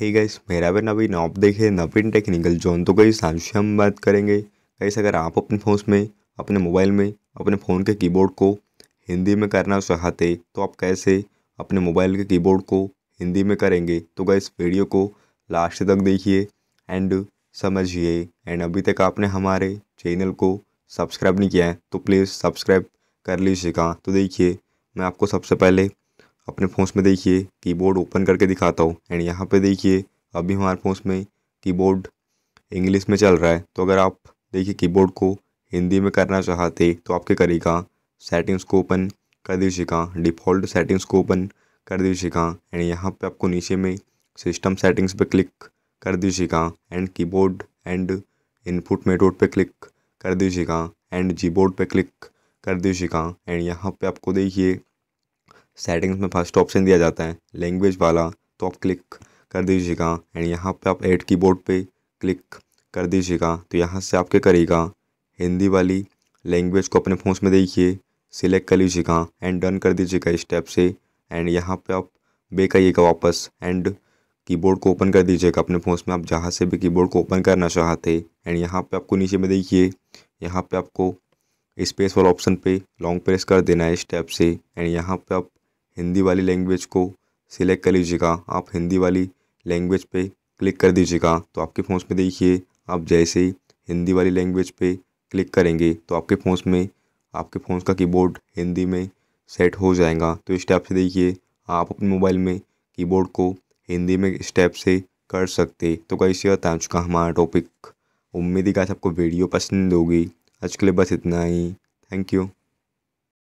hey guys मेरा भी नवीन आप देखे नवीन टेक्निकल जोन तो गई से हम बात करेंगे गाइस अगर आप अपने फोन में अपने मोबाइल में अपने फ़ोन के कीबोर्ड को हिंदी में करना चाहते तो आप कैसे अपने मोबाइल के कीबोर्ड को हिंदी में करेंगे तो गाइस वीडियो को लास्ट तक देखिए एंड समझिए एंड अभी तक आपने हमारे चैनल को सब्सक्राइब नहीं किया है तो प्लीज़ सब्सक्राइब कर लीजिएगा तो देखिए मैं आपको सबसे पहले अपने फोन में देखिए कीबोर्ड ओपन करके दिखाता हूँ एंड यहाँ पे देखिए अभी हमारे फोन में कीबोर्ड इंग्लिश में चल रहा है तो अगर आप देखिए कीबोर्ड को हिंदी में करना चाहते तो आपके करेगा सेटिंग्स को ओपन कर दीजिएगा डिफ़ॉल्ट सेटिंग्स को ओपन कर दीजिएगा एंड यहाँ पे आपको नीचे में सिस्टम सेटिंग्स पे क्लिक कर दीजिएगा and keyboard and input method पे क्लिक कर दीजिएगा एंड जी बोर्ड पे क्लिक कर दीजिएगा एंड यहाँ पे आपको देखिए सेटिंग्स में फर्स्ट ऑप्शन दिया जाता है लैंग्वेज वाला तो आप क्लिक कर दीजिएगा एंड यहाँ पे आप एड कीबोर्ड पे क्लिक कर दीजिएगा तो यहाँ से आपके करेगा हिंदी वाली लैंग्वेज को अपने फ़ोन में देखिए सिलेक्ट कर लीजिएगा एंड डन कर दीजिएगा इस टैप से एंड यहाँ पे आप बेक आइएगा वापस एंड कीबोर्ड को ओपन कर दीजिएगा अपने फ़ोन में आप जहाँ से भी कीबोर्ड को ओपन करना चाहते एंड यहाँ पे आपको नीचे में देखिए यहाँ पे आपको स्पेस वाला ऑप्शन पे लॉन्ग प्रेस कर देना है इस टैप से एंड यहाँ पे आप हिंदी वाली लैंग्वेज को सिलेक्ट कर लीजिएगा आप हिंदी वाली लैंग्वेज पे क्लिक कर दीजिएगा तो आपके फ़ोन में देखिए आप जैसे ही हिंदी वाली लैंग्वेज पे क्लिक करेंगे तो आपके फ़ोन में आपके फ़ोन का कीबोर्ड हिंदी में सेट हो जाएगा तो इस टाइप से देखिए आप अपने मोबाइल में कीबोर्ड को हिंदी में स्टेप से कर सकते तो कैसे बात आ चुका हमारा टॉपिक उम्मीद ही का आपको वीडियो पसंद होगी आज के लिए बस इतना ही थैंक यू